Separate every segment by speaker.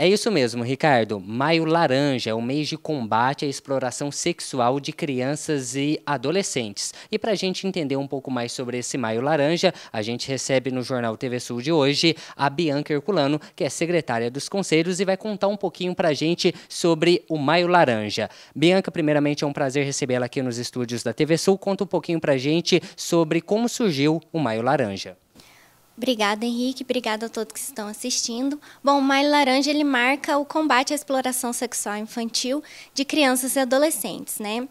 Speaker 1: É isso mesmo, Ricardo. Maio Laranja é o mês de combate à exploração sexual de crianças e adolescentes. E para a gente entender um pouco mais sobre esse Maio Laranja, a gente recebe no Jornal TV Sul de hoje a Bianca Herculano, que é secretária dos Conselhos e vai contar um pouquinho para a gente sobre o Maio Laranja. Bianca, primeiramente, é um prazer recebê-la aqui nos estúdios da TV Sul. Conta um pouquinho para a gente sobre como surgiu o Maio Laranja.
Speaker 2: Obrigada, Henrique. Obrigada a todos que estão assistindo. Bom, o Maio Laranja ele marca o combate à exploração sexual infantil de crianças e adolescentes, né?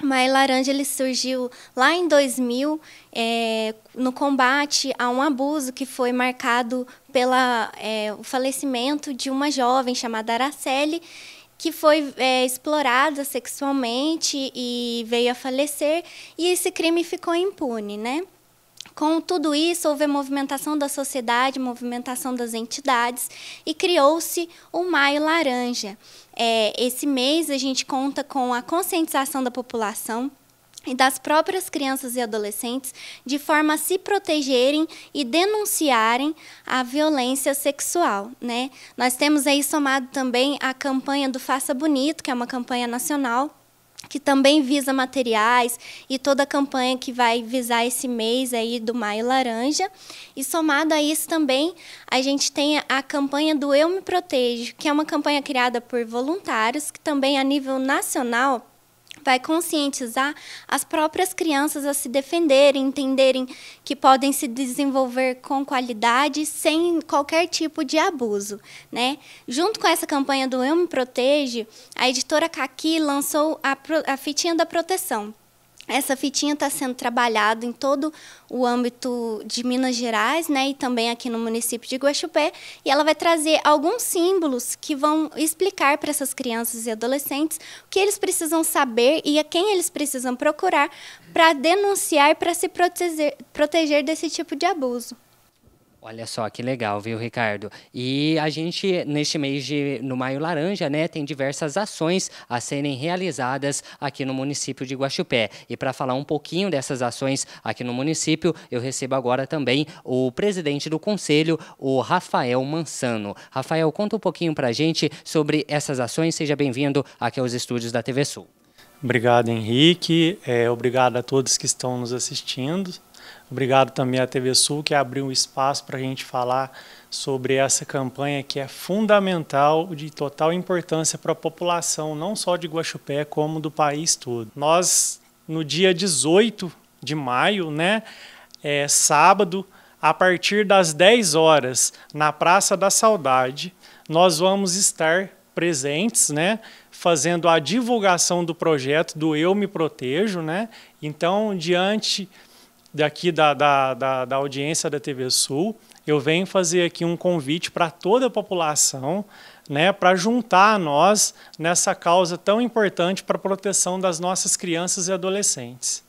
Speaker 2: Maio Laranja ele surgiu lá em 2000 é, no combate a um abuso que foi marcado pelo é, o falecimento de uma jovem chamada Araceli que foi é, explorada sexualmente e veio a falecer e esse crime ficou impune, né? Com tudo isso, houve a movimentação da sociedade, movimentação das entidades e criou-se o Maio Laranja. É, esse mês a gente conta com a conscientização da população e das próprias crianças e adolescentes de forma a se protegerem e denunciarem a violência sexual, né? Nós temos aí somado também a campanha do Faça Bonito, que é uma campanha nacional que também visa materiais e toda a campanha que vai visar esse mês aí do Maio Laranja. E somado a isso também, a gente tem a campanha do Eu Me Protejo, que é uma campanha criada por voluntários, que também a nível nacional vai conscientizar as próprias crianças a se defenderem, entenderem que podem se desenvolver com qualidade, sem qualquer tipo de abuso. Né? Junto com essa campanha do Eu Me Protege, a editora Caqui lançou a, a fitinha da proteção. Essa fitinha está sendo trabalhada em todo o âmbito de Minas Gerais, né, e também aqui no município de Guaxupé, e ela vai trazer alguns símbolos que vão explicar para essas crianças e adolescentes o que eles precisam saber e a quem eles precisam procurar para denunciar, para se proteger, proteger desse tipo de abuso.
Speaker 1: Olha só que legal, viu, Ricardo? E a gente, neste mês de no Maio Laranja, né, tem diversas ações a serem realizadas aqui no município de Guaxupé. E para falar um pouquinho dessas ações aqui no município, eu recebo agora também o presidente do conselho, o Rafael Mansano. Rafael, conta um pouquinho
Speaker 3: para a gente sobre essas ações. Seja bem-vindo aqui aos estúdios da TV Sul. Obrigado, Henrique. É, obrigado a todos que estão nos assistindo. Obrigado também à TV Sul que abriu um espaço para a gente falar sobre essa campanha que é fundamental, de total importância para a população, não só de Guaxupé, como do país todo. Nós, no dia 18 de maio, né, é, sábado, a partir das 10 horas, na Praça da Saudade, nós vamos estar presentes, né, fazendo a divulgação do projeto do Eu Me Protejo. Né? Então, diante daqui da, da, da, da audiência da TV Sul, eu venho fazer aqui um convite para toda a população né, para juntar nós nessa causa tão importante para a proteção das nossas crianças e adolescentes.